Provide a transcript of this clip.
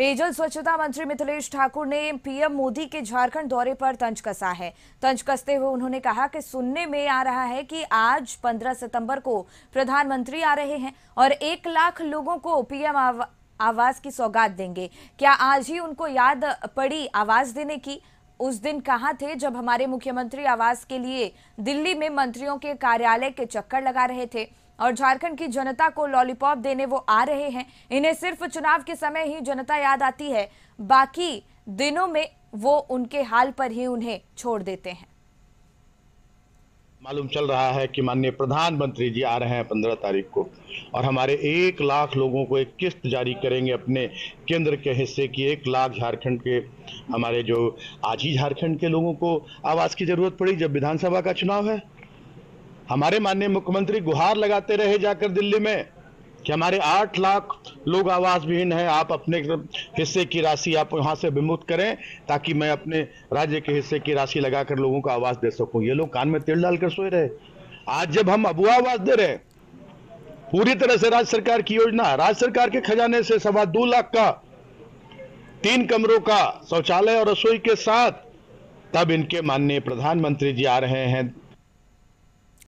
पेयजल स्वच्छता मंत्री मिथिलेश ठाकुर ने पीएम मोदी के झारखंड दौरे पर तंज कसा है तंज कसते हुए उन्होंने कहा कि सुनने में आ रहा है कि आज 15 सितंबर को प्रधानमंत्री आ रहे हैं और एक लाख लोगों को पीएम आव, आवाज की सौगात देंगे क्या आज ही उनको याद पड़ी आवाज देने की उस दिन कहाँ थे जब हमारे मुख्यमंत्री आवास के लिए दिल्ली में मंत्रियों के कार्यालय के चक्कर लगा रहे थे और झारखंड की जनता को लॉलीपॉप देने वो आ रहे हैं इन्हें सिर्फ चुनाव के समय ही जनता याद आती है बाकी दिनों में वो उनके हाल पर ही उन्हें छोड़ देते हैं मालूम चल रहा है कि माननीय प्रधानमंत्री जी आ रहे हैं पंद्रह तारीख को और हमारे एक लाख लोगों को एक किस्त जारी करेंगे अपने केंद्र के हिस्से की एक लाख झारखंड के हमारे जो आज ही झारखंड के लोगों को आवास की जरूरत पड़ी जब विधानसभा का चुनाव है हमारे माननीय मुख्यमंत्री गुहार लगाते रहे जाकर दिल्ली में कि हमारे आठ लाख लोग आवास विहीन हैं आप अपने हिस्से की राशि आप यहाँ से विमुक्त करें ताकि मैं अपने राज्य के हिस्से की राशि लगाकर लोगों को आवास दे सकूं ये लोग कान में तेल डालकर सोए रहे आज जब हम अबुआ आवास दे रहे पूरी तरह से राज्य सरकार की योजना राज्य सरकार के खजाने से सवा दो लाख का तीन कमरों का शौचालय और रसोई के साथ तब इनके माननीय प्रधानमंत्री जी आ रहे हैं